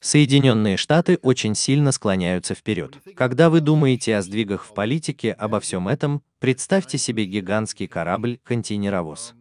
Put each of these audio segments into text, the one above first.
Соединенные Штаты очень сильно склоняются вперед. Когда вы думаете о сдвигах в политике, обо всем этом, представьте себе гигантский корабль-контейнеровоз.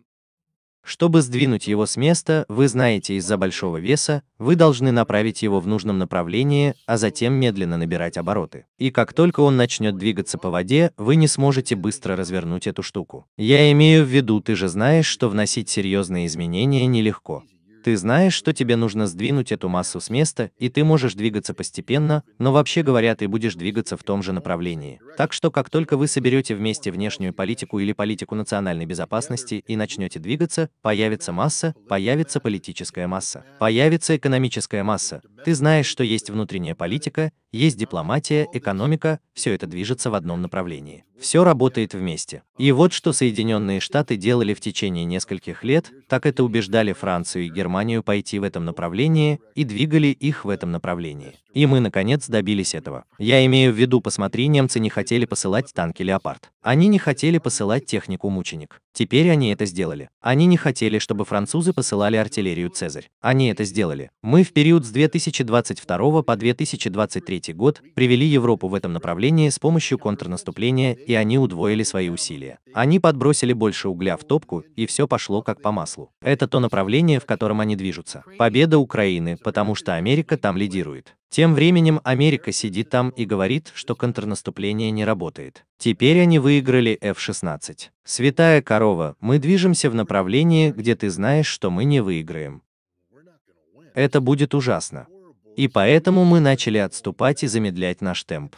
Чтобы сдвинуть его с места, вы знаете из-за большого веса, вы должны направить его в нужном направлении, а затем медленно набирать обороты. И как только он начнет двигаться по воде, вы не сможете быстро развернуть эту штуку. Я имею в виду, ты же знаешь, что вносить серьезные изменения нелегко. Ты знаешь, что тебе нужно сдвинуть эту массу с места, и ты можешь двигаться постепенно, но вообще говоря, ты будешь двигаться в том же направлении. Так что как только вы соберете вместе внешнюю политику или политику национальной безопасности и начнете двигаться, появится масса, появится политическая масса, появится экономическая масса. Ты знаешь, что есть внутренняя политика, есть дипломатия, экономика, все это движется в одном направлении. Все работает вместе. И вот что Соединенные Штаты делали в течение нескольких лет, так это убеждали Францию и Германию пойти в этом направлении и двигали их в этом направлении. И мы, наконец, добились этого. Я имею в виду, посмотри, немцы не хотели посылать танки «Леопард». Они не хотели посылать технику «Мученик». Теперь они это сделали. Они не хотели, чтобы французы посылали артиллерию «Цезарь». Они это сделали. Мы в период с 2022 по 2023 1973 год привели Европу в этом направлении с помощью контрнаступления, и они удвоили свои усилия. Они подбросили больше угля в топку, и все пошло как по маслу. Это то направление, в котором они движутся. Победа Украины, потому что Америка там лидирует. Тем временем Америка сидит там и говорит, что контрнаступление не работает. Теперь они выиграли F-16. Святая корова, мы движемся в направлении, где ты знаешь, что мы не выиграем. Это будет ужасно. И поэтому мы начали отступать и замедлять наш темп.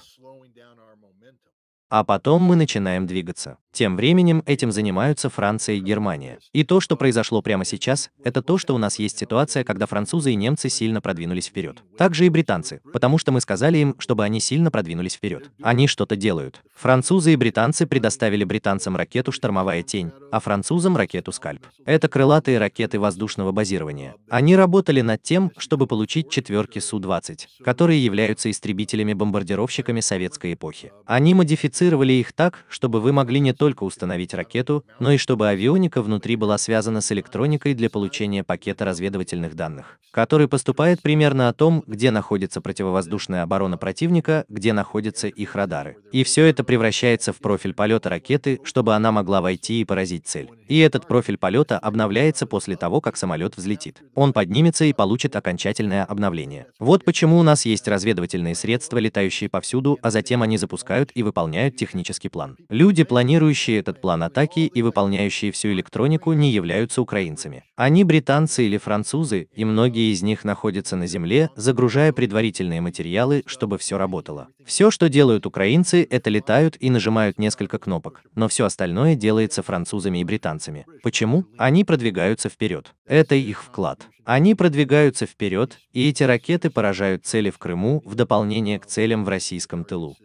А потом мы начинаем двигаться. Тем временем этим занимаются Франция и Германия. И то, что произошло прямо сейчас, это то, что у нас есть ситуация, когда французы и немцы сильно продвинулись вперед. Также и британцы, потому что мы сказали им, чтобы они сильно продвинулись вперед. Они что-то делают. Французы и британцы предоставили британцам ракету «Штормовая тень», а французам ракету «Скальп». Это крылатые ракеты воздушного базирования. Они работали над тем, чтобы получить четверки Су-20, которые являются истребителями-бомбардировщиками советской эпохи. Они модифицировали их так, чтобы вы могли не только установить ракету, но и чтобы авионика внутри была связана с электроникой для получения пакета разведывательных данных, который поступает примерно о том, где находится противовоздушная оборона противника, где находятся их радары. И все это превращается в профиль полета ракеты, чтобы она могла войти и поразить цель. И этот профиль полета обновляется после того, как самолет взлетит. Он поднимется и получит окончательное обновление. Вот почему у нас есть разведывательные средства, летающие повсюду, а затем они запускают и выполняют технический план. Люди планируют реализующие этот план атаки и выполняющие всю электронику не являются украинцами. Они британцы или французы, и многие из них находятся на земле, загружая предварительные материалы, чтобы все работало. Все, что делают украинцы, это летают и нажимают несколько кнопок, но все остальное делается французами и британцами. Почему? Они продвигаются вперед. Это их вклад. Они продвигаются вперед, и эти ракеты поражают цели в Крыму в дополнение к целям в российском тылу.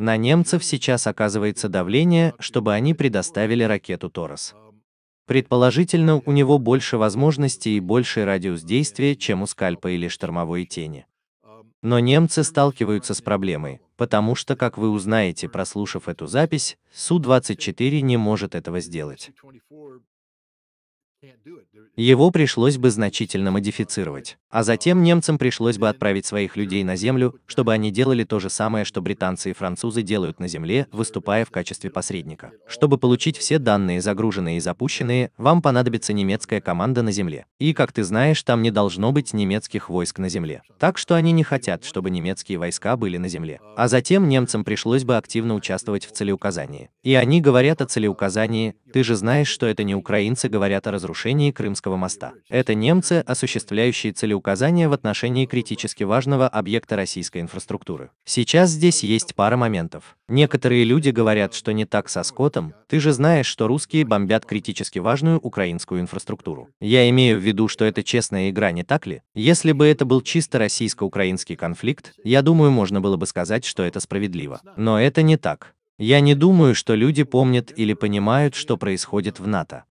На немцев сейчас оказывается давление, чтобы они предоставили ракету «Торос». Предположительно, у него больше возможностей и больший радиус действия, чем у скальпа или штормовой тени. Но немцы сталкиваются с проблемой, потому что, как вы узнаете, прослушав эту запись, Су-24 не может этого сделать. Его пришлось бы значительно модифицировать. А затем um, немцам пришлось бы отправить своих людей на землю, чтобы они делали то же самое, что британцы и французы делают на земле, выступая в качестве посредника. Чтобы получить все данные, загруженные и запущенные, вам понадобится немецкая команда на земле. И, как ты знаешь, там не должно быть немецких войск на земле. Так что они не хотят, чтобы немецкие войска были на земле. А затем немцам пришлось бы активно участвовать в целеуказании. И они говорят о целеуказании, ты же знаешь, что это не украинцы говорят о а разрушении разрушении Крымского моста. Это немцы, осуществляющие целеуказания в отношении критически важного объекта российской инфраструктуры. Сейчас здесь есть пара моментов. Некоторые люди говорят, что не так со Скотом, ты же знаешь, что русские бомбят критически важную украинскую инфраструктуру. Я имею в виду, что это честная игра, не так ли? Если бы это был чисто российско-украинский конфликт, я думаю, можно было бы сказать, что это справедливо. Но это не так. Я не думаю, что люди помнят или понимают, что происходит в НАТО.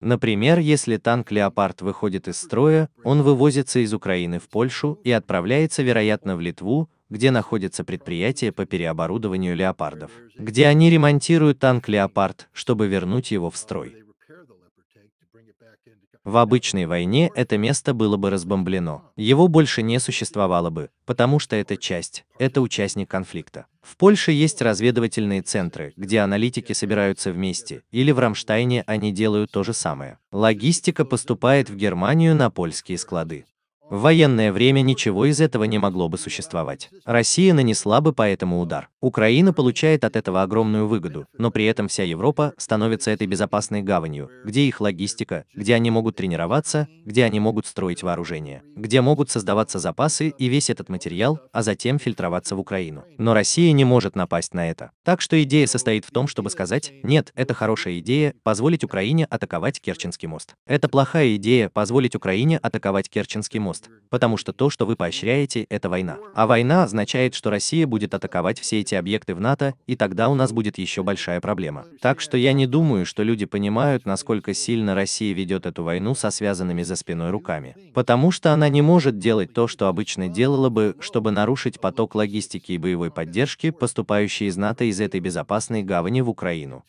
Например, если танк «Леопард» выходит из строя, он вывозится из Украины в Польшу и отправляется, вероятно, в Литву, где находится предприятие по переоборудованию «Леопардов», где они ремонтируют танк «Леопард», чтобы вернуть его в строй. В обычной войне это место было бы разбомблено. Его больше не существовало бы, потому что это часть, это участник конфликта. В Польше есть разведывательные центры, где аналитики собираются вместе, или в Рамштайне они делают то же самое. Логистика поступает в Германию на польские склады. В военное время ничего из этого не могло бы существовать. Россия нанесла бы по этому удар. Украина получает от этого огромную выгоду, но при этом вся Европа становится этой безопасной гаванью, где их логистика, где они могут тренироваться, где они могут строить вооружение, где могут создаваться запасы и весь этот материал, а затем фильтроваться в Украину. Но Россия не может напасть на это. Так что идея состоит в том, чтобы сказать, нет, это хорошая идея, позволить Украине атаковать Керченский мост. Это плохая идея, позволить Украине атаковать Керченский мост пожалуйста. Потому что то, что вы поощряете, это война. А война означает, что Россия будет атаковать все эти объекты в НАТО, и тогда у нас будет еще большая проблема. Так что я не думаю, что люди понимают, насколько сильно Россия ведет эту войну со связанными за спиной руками. Потому что она не может делать то, что обычно делала бы, чтобы нарушить поток логистики и боевой поддержки, поступающей из НАТО из этой безопасной гавани в Украину.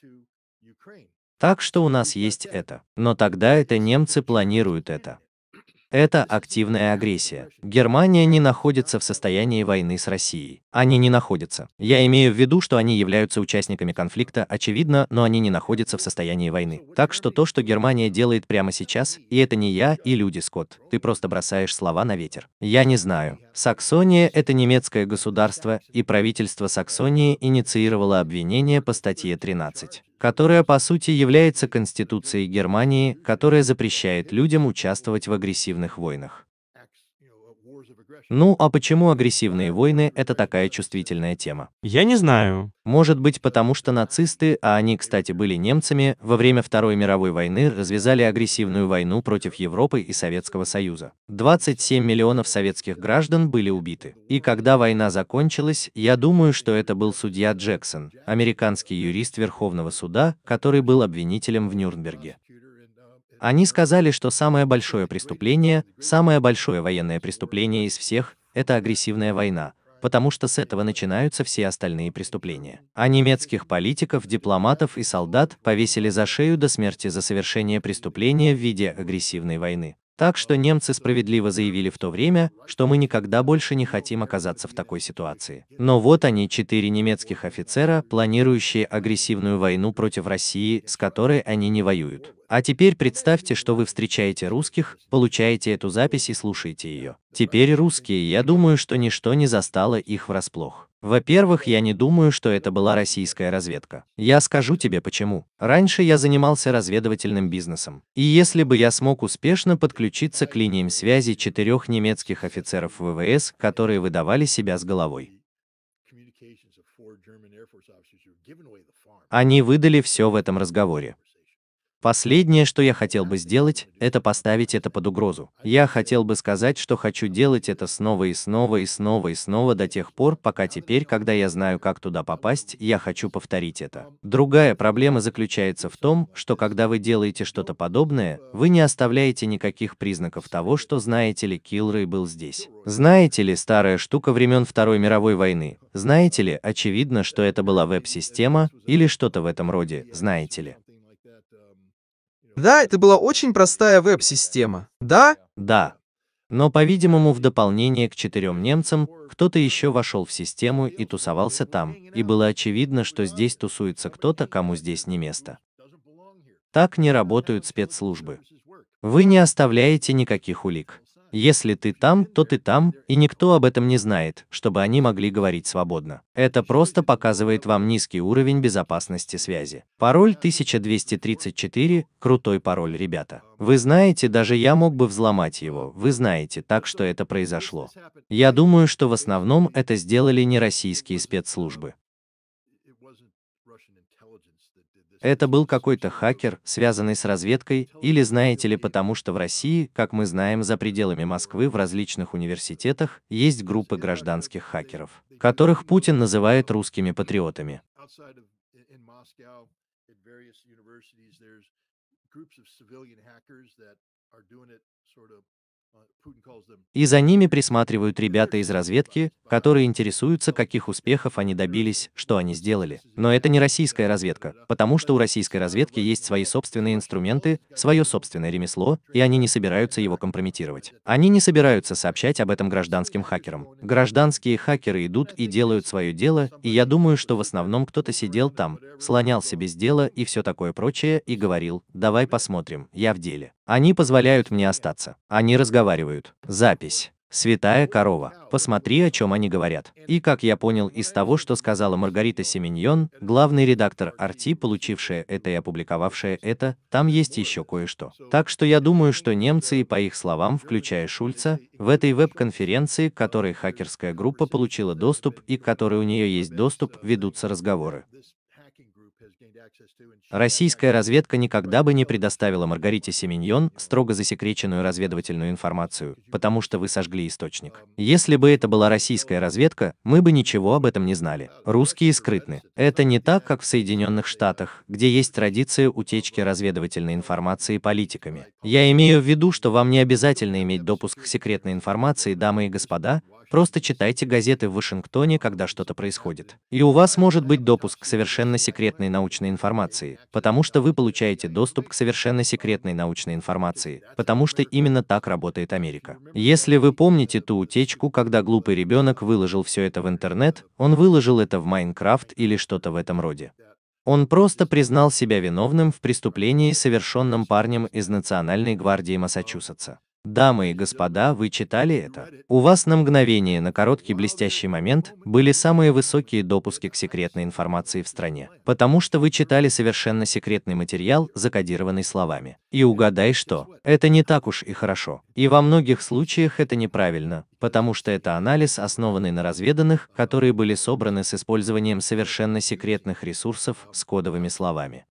Так что у нас есть это. Но тогда это немцы планируют это. Это активная агрессия. Германия не находится в состоянии войны с Россией. Они не находятся. Я имею в виду, что они являются участниками конфликта, очевидно, но они не находятся в состоянии войны. Так что то, что Германия делает прямо сейчас, и это не я и люди, Скотт, ты просто бросаешь слова на ветер. Я не знаю. Саксония – это немецкое государство, и правительство Саксонии инициировало обвинение по статье 13 которая по сути является Конституцией Германии, которая запрещает людям участвовать в агрессивных войнах. Ну а почему агрессивные войны – это такая чувствительная тема? Я не знаю. Может быть потому, что нацисты, а они, кстати, были немцами, во время Второй мировой войны развязали агрессивную войну против Европы и Советского Союза. 27 миллионов советских граждан были убиты. И когда война закончилась, я думаю, что это был судья Джексон, американский юрист Верховного суда, который был обвинителем в Нюрнберге. Они сказали, что самое большое преступление, самое большое военное преступление из всех – это агрессивная война, потому что с этого начинаются все остальные преступления. А немецких политиков, дипломатов и солдат повесили за шею до смерти за совершение преступления в виде агрессивной войны. Так что немцы справедливо заявили в то время, что мы никогда больше не хотим оказаться в такой ситуации. Но вот они, четыре немецких офицера, планирующие агрессивную войну против России, с которой они не воюют. А теперь представьте, что вы встречаете русских, получаете эту запись и слушаете ее. Теперь русские, я думаю, что ничто не застало их врасплох. Во-первых, я не думаю, что это была российская разведка. Я скажу тебе почему. Раньше я занимался разведывательным бизнесом. И если бы я смог успешно подключиться к линиям связи четырех немецких офицеров ВВС, которые выдавали себя с головой. Они выдали все в этом разговоре. Последнее, что я хотел бы сделать, это поставить это под угрозу. Я хотел бы сказать, что хочу делать это снова и снова и снова и снова до тех пор, пока теперь, когда я знаю, как туда попасть, я хочу повторить это. Другая проблема заключается в том, что когда вы делаете что-то подобное, вы не оставляете никаких признаков того, что знаете ли Килрей был здесь. Знаете ли старая штука времен Второй мировой войны? Знаете ли, очевидно, что это была веб-система или что-то в этом роде, знаете ли? Да, это была очень простая веб-система. Да? Да. Но, по-видимому, в дополнение к четырем немцам, кто-то еще вошел в систему и тусовался там, и было очевидно, что здесь тусуется кто-то, кому здесь не место. Так не работают спецслужбы. Вы не оставляете никаких улик. Если ты там, то ты там, и никто об этом не знает, чтобы они могли говорить свободно. Это просто показывает вам низкий уровень безопасности связи. Пароль 1234, крутой пароль, ребята. Вы знаете, даже я мог бы взломать его, вы знаете, так что это произошло. Я думаю, что в основном это сделали не российские спецслужбы. Это был какой-то хакер, связанный с разведкой, или знаете ли потому что в России, как мы знаем за пределами Москвы в различных университетах, есть группы гражданских хакеров, которых Путин называет русскими патриотами. А, и за ними присматривают ребята из разведки, которые интересуются, каких успехов они добились, что они сделали. Но это не российская разведка, потому что у российской разведки есть свои собственные инструменты, свое собственное ремесло, и они не собираются его компрометировать. Они не собираются сообщать об этом гражданским хакерам. Гражданские хакеры идут и делают свое дело, и я думаю, что в основном кто-то сидел там, слонялся без дела и все такое прочее, и говорил, давай посмотрим, я в деле. Они позволяют мне остаться. Они разговаривают. Запись. Святая корова. Посмотри, о чем они говорят. И как я понял из того, что сказала Маргарита Семеньон, главный редактор Арти, получившая это и опубликовавшая это, там есть еще кое-что. Так что я думаю, что немцы и по их словам, включая Шульца, в этой веб-конференции, к которой хакерская группа получила доступ и к которой у нее есть доступ, ведутся разговоры. Российская разведка никогда бы не предоставила Маргарите Семеньон строго засекреченную разведывательную информацию, потому что вы сожгли источник. Если бы это была российская разведка, мы бы ничего об этом не знали. Русские скрытны. Это не так, как в Соединенных Штатах, где есть традиция утечки разведывательной информации политиками. Я имею в виду, что вам не обязательно иметь допуск к секретной информации, дамы и господа, Просто читайте газеты в Вашингтоне, когда что-то происходит. И у вас может быть допуск к совершенно секретной научной информации, потому что вы получаете доступ к совершенно секретной научной информации, потому что именно так работает Америка. Если вы помните ту утечку, когда глупый ребенок выложил все это в интернет, он выложил это в Майнкрафт или что-то в этом роде. Он просто признал себя виновным в преступлении, совершенном парнем из Национальной гвардии Массачусетса. Дамы и господа, вы читали это? У вас на мгновение, на короткий блестящий момент, были самые высокие допуски к секретной информации в стране, потому что вы читали совершенно секретный материал, закодированный словами. И угадай что, это не так уж и хорошо. И во многих случаях это неправильно, потому что это анализ, основанный на разведанных, которые были собраны с использованием совершенно секретных ресурсов с кодовыми словами.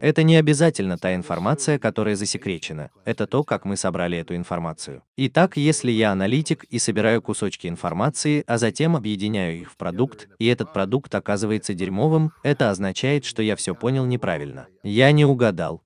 Это не обязательно та информация, которая засекречена, это то, как мы собрали эту информацию. Итак, если я аналитик и собираю кусочки информации, а затем объединяю их в продукт, и этот продукт оказывается дерьмовым, это означает, что я все понял неправильно. Я не угадал,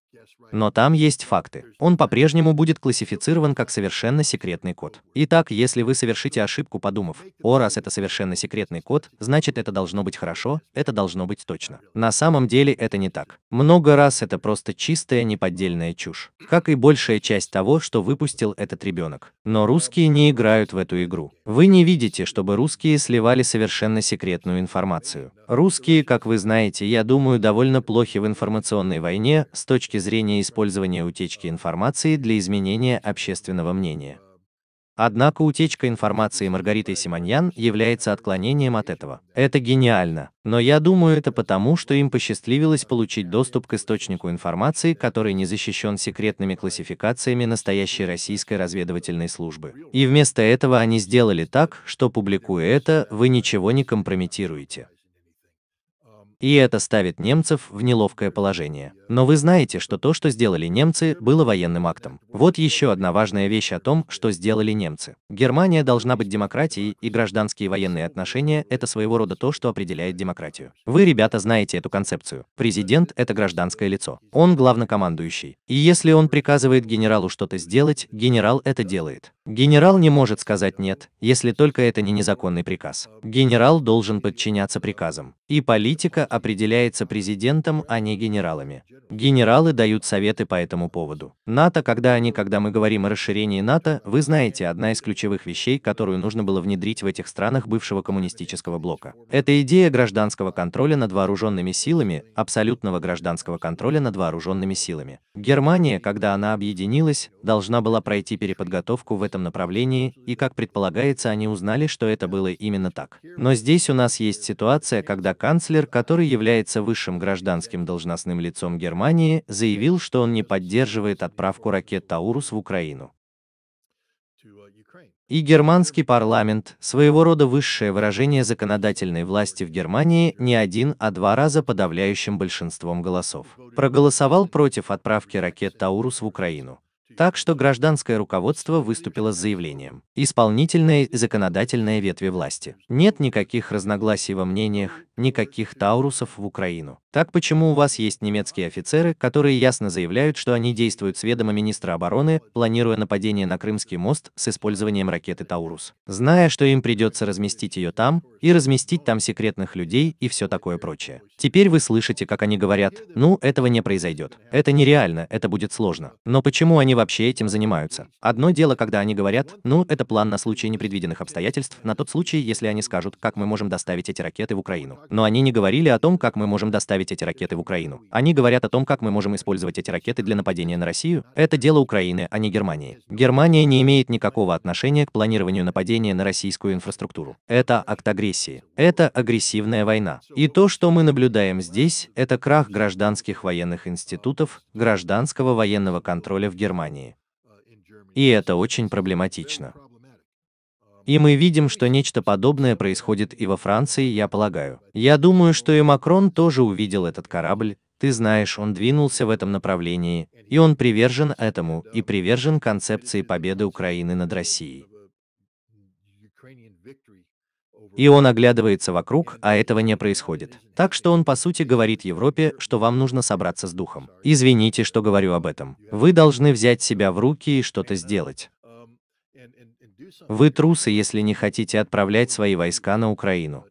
но там есть факты. Он по-прежнему будет классифицирован как совершенно секретный код. Итак, если вы совершите ошибку, подумав, о, раз это совершенно секретный код, значит это должно быть хорошо, это должно быть точно. На самом деле это не так. Много раз это просто чистая неподдельная чушь. Как и большая часть того, что выпустил этот ребенок. Но русские не играют в эту игру. Вы не видите, чтобы русские сливали совершенно секретную информацию. Русские, как вы знаете, я думаю, довольно плохи в информационной войне с точки зрения зрения использования утечки информации для изменения общественного мнения. Однако утечка информации Маргариты Симоньян является отклонением от этого. Это гениально, но я думаю это потому, что им посчастливилось получить доступ к источнику информации, который не защищен секретными классификациями настоящей российской разведывательной службы. И вместо этого они сделали так, что публикуя это, вы ничего не компрометируете. И это ставит немцев в неловкое положение. Но вы знаете, что то, что сделали немцы, было военным актом. Вот еще одна важная вещь о том, что сделали немцы. Германия должна быть демократией, и гражданские военные отношения – это своего рода то, что определяет демократию. Вы, ребята, знаете эту концепцию. Президент – это гражданское лицо. Он главнокомандующий. И если он приказывает генералу что-то сделать, генерал это делает. Генерал не может сказать «нет», если только это не незаконный приказ. Генерал должен подчиняться приказам. И политика определяется президентом, а не генералами. Генералы дают советы по этому поводу. НАТО, когда они, когда мы говорим о расширении НАТО, вы знаете, одна из ключевых вещей, которую нужно было внедрить в этих странах бывшего коммунистического блока. Это идея гражданского контроля над вооруженными силами, абсолютного гражданского контроля над вооруженными силами. Германия, когда она объединилась, должна была пройти переподготовку в этом этом направлении, и как предполагается, они узнали, что это было именно так. Но здесь у нас есть ситуация, когда канцлер, который является высшим гражданским должностным лицом Германии, заявил, что он не поддерживает отправку ракет «Таурус» в Украину. Uh, и германский парламент, своего рода высшее выражение законодательной власти в Германии, не один, а два раза подавляющим большинством голосов, проголосовал против отправки ракет «Таурус» в Украину. Так что гражданское руководство выступило с заявлением. Исполнительная и законодательная ветви власти. Нет никаких разногласий во мнениях, никаких таурусов в Украину. Так почему у вас есть немецкие офицеры, которые ясно заявляют, что они действуют с ведома министра обороны, планируя нападение на Крымский мост с использованием ракеты «Таурус», зная, что им придется разместить ее там, и разместить там секретных людей и все такое прочее. Теперь вы слышите, как они говорят, ну, этого не произойдет. Это нереально, это будет сложно. Но почему они они вообще этим занимаются. Одно дело, когда они говорят, ну, это план на случай непредвиденных обстоятельств, на тот случай, если они скажут, как мы можем доставить эти ракеты в Украину. Но они не говорили о том, как мы можем доставить эти ракеты в Украину. Они говорят о том, как мы можем использовать эти ракеты для нападения на Россию. Это дело Украины, а не Германии. Германия не имеет никакого отношения к планированию нападения на российскую инфраструктуру. Это акт агрессии. Это агрессивная война. И то, что мы наблюдаем здесь, это крах гражданских военных институтов, гражданского военного контроля в Германии Германии. Э, и это очень проблематично. Um, и мы видим, что нечто подобное происходит и во Франции, я полагаю. Я думаю, что и Макрон тоже увидел этот корабль, ты знаешь, он двинулся в этом направлении, и он привержен этому, и привержен концепции победы Украины над Россией. И он оглядывается вокруг, а этого не происходит. Так что он по сути говорит Европе, что вам нужно собраться с духом. Извините, что говорю об этом. Вы должны взять себя в руки и что-то сделать. Вы трусы, если не хотите отправлять свои войска на Украину.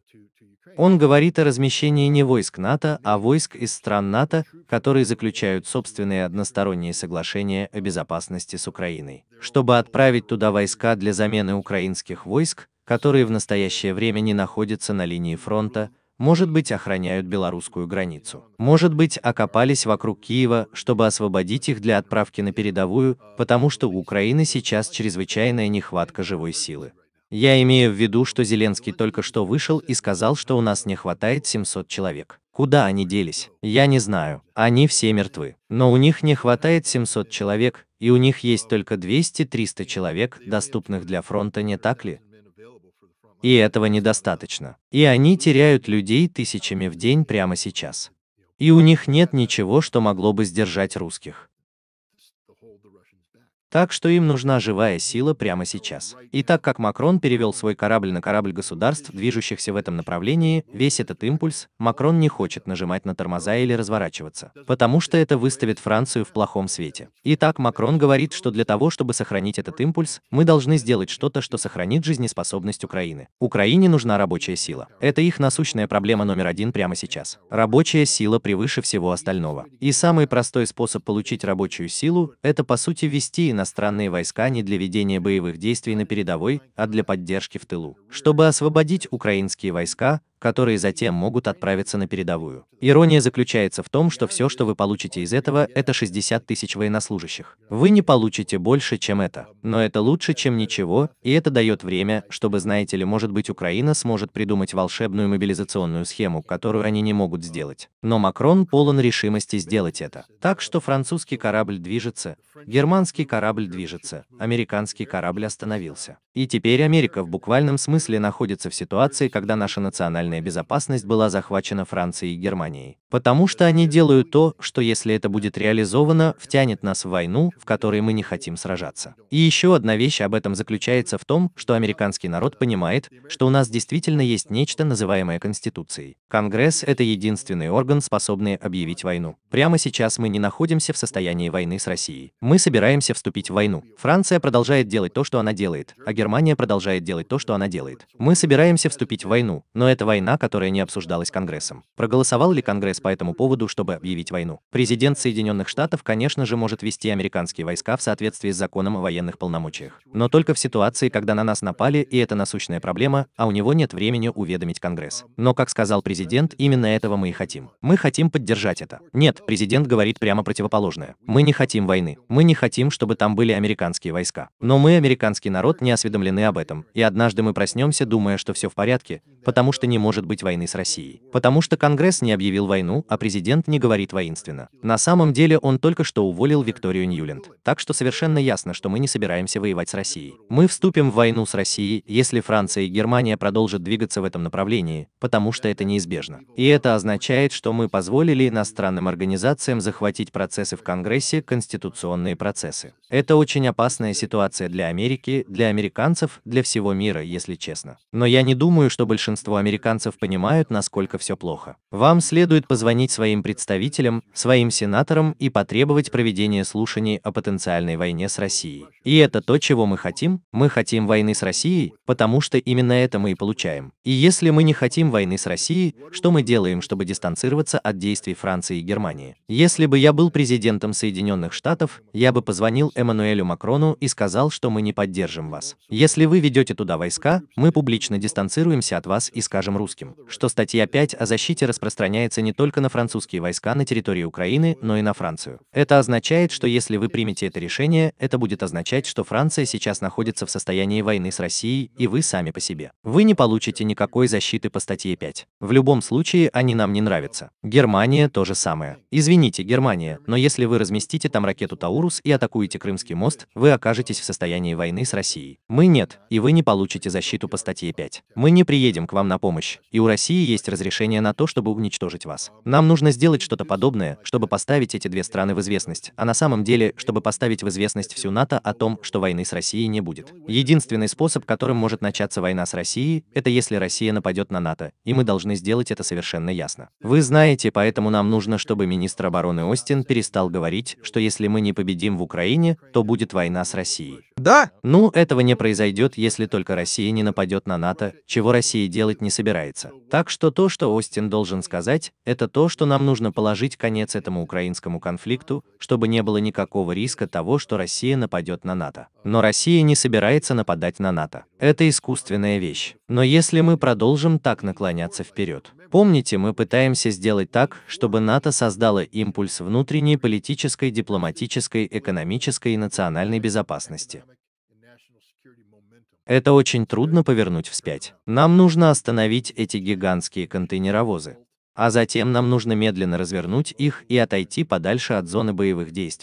Он говорит о размещении не войск НАТО, а войск из стран НАТО, которые заключают собственные односторонние соглашения о безопасности с Украиной. Чтобы отправить туда войска для замены украинских войск, которые в настоящее время не находятся на линии фронта, может быть, охраняют белорусскую границу. Может быть, окопались вокруг Киева, чтобы освободить их для отправки на передовую, потому что у Украины сейчас чрезвычайная нехватка живой силы. Я имею в виду, что Зеленский только что вышел и сказал, что у нас не хватает 700 человек. Куда они делись? Я не знаю. Они все мертвы. Но у них не хватает 700 человек, и у них есть только 200-300 человек, доступных для фронта, не так ли? И этого недостаточно. И они теряют людей тысячами в день прямо сейчас. И у них нет ничего, что могло бы сдержать русских. Так что им нужна живая сила прямо сейчас. И так как Макрон перевел свой корабль на корабль государств, движущихся в этом направлении, весь этот импульс, Макрон не хочет нажимать на тормоза или разворачиваться, потому что это выставит Францию в плохом свете. Итак, Макрон говорит, что для того, чтобы сохранить этот импульс, мы должны сделать что-то, что сохранит жизнеспособность Украины. Украине нужна рабочая сила. Это их насущная проблема номер один прямо сейчас. Рабочая сила превыше всего остального. И самый простой способ получить рабочую силу – это по сути вести и иностранные войска не для ведения боевых действий на передовой, а для поддержки в тылу. Чтобы освободить украинские войска, которые затем могут отправиться на передовую. Ирония заключается в том, что все, что вы получите из этого, это 60 тысяч военнослужащих. Вы не получите больше, чем это. Но это лучше, чем ничего, и это дает время, чтобы, знаете ли, может быть, Украина сможет придумать волшебную мобилизационную схему, которую они не могут сделать. Но Макрон полон решимости сделать это. Так что французский корабль движется, германский корабль движется, американский корабль остановился. И теперь Америка в буквальном смысле находится в ситуации, когда наша национальная коллективная безопасность была захвачена Францией и Германией. Потому что они делают то, что если это будет реализовано, втянет нас в войну, в которой мы не хотим сражаться. И еще одна вещь об этом заключается в том, что американский народ понимает, что у нас действительно есть нечто, называемое Конституцией. Конгресс – это единственный орган, способный объявить войну. Прямо сейчас мы не находимся в состоянии войны с Россией. Мы собираемся вступить в войну. Франция продолжает делать то, что она делает, а Германия продолжает делать то, что она делает. Мы собираемся вступить в войну, но эта война война, которая не обсуждалась Конгрессом. Проголосовал ли Конгресс по этому поводу, чтобы объявить войну? Президент Соединенных Штатов, конечно же, может вести американские войска в соответствии с законом о военных полномочиях. Но только в ситуации, когда на нас напали, и это насущная проблема, а у него нет времени уведомить Конгресс. Но, как сказал президент, именно этого мы и хотим. Мы хотим поддержать это. Нет, президент говорит прямо противоположное. Мы не хотим войны. Мы не хотим, чтобы там были американские войска. Но мы, американский народ, не осведомлены об этом. И однажды мы проснемся, думая, что все в порядке, потому что не может быть войны с Россией. Потому что Конгресс не объявил войну, а президент не говорит воинственно. На самом деле он только что уволил Викторию Ньюленд. Так что совершенно ясно, что мы не собираемся воевать с Россией. Мы вступим в войну с Россией, если Франция и Германия продолжат двигаться в этом направлении, потому что это неизбежно. И это означает, что мы позволили иностранным организациям захватить процессы в Конгрессе, конституционные процессы. Это очень опасная ситуация для Америки, для американцев, для всего мира, если честно. Но я не думаю, что большинство американцев понимают, насколько все плохо. Вам следует позвонить своим представителям, своим сенаторам и потребовать проведения слушаний о потенциальной войне с Россией. И это то, чего мы хотим. Мы хотим войны с Россией, потому что именно это мы и получаем. И если мы не хотим войны с Россией, что мы делаем, чтобы дистанцироваться от действий Франции и Германии? Если бы я был президентом Соединенных Штатов, я бы позвонил Эммануэлю Макрону и сказал, что мы не поддержим вас. Если вы ведете туда войска, мы публично дистанцируемся от вас и скажем русским, что статья 5 о защите распространяется не только на французские войска на территории Украины, но и на Францию. Это означает, что если вы примете это решение, это будет означать, что Франция сейчас находится в состоянии войны с Россией, и вы сами по себе. Вы не получите никакой защиты по статье 5. В любом случае, они нам не нравятся. Германия то же самое. Извините, Германия, но если вы разместите там ракету Таурус и атакуете Крымский мост, вы окажетесь в состоянии войны с Россией. Мы нет, и вы не получите защиту по статье 5. Мы не приедем к вам на помощь, и у России есть разрешение на то, чтобы уничтожить вас. Нам нужно сделать что-то подобное, чтобы поставить эти две страны в известность, а на самом деле, чтобы поставить в известность всю НАТО о том, что войны с Россией не будет. Единственный способ, которым может начаться война с Россией, это если Россия нападет на НАТО, и мы должны сделать это совершенно ясно. Вы знаете, поэтому нам нужно, чтобы министр обороны Остин перестал говорить, что если мы не победим в Украине, то будет война с Россией. Да. Ну, этого не произойдет, если только Россия не нападет на НАТО, чего Россия делать не собирается. Так что то, что Остин должен сказать, это то, что нам нужно положить конец этому украинскому конфликту, чтобы не было никакого риска того, что Россия нападет на НАТО. Но Россия не собирается нападать на НАТО. Это искусственная вещь. Но если мы продолжим так наклоняться вперед, Помните, мы пытаемся сделать так, чтобы НАТО создало импульс внутренней политической, дипломатической, экономической и национальной безопасности. Это очень трудно повернуть вспять. Нам нужно остановить эти гигантские контейнеровозы. А затем нам нужно медленно развернуть их и отойти подальше от зоны боевых действий.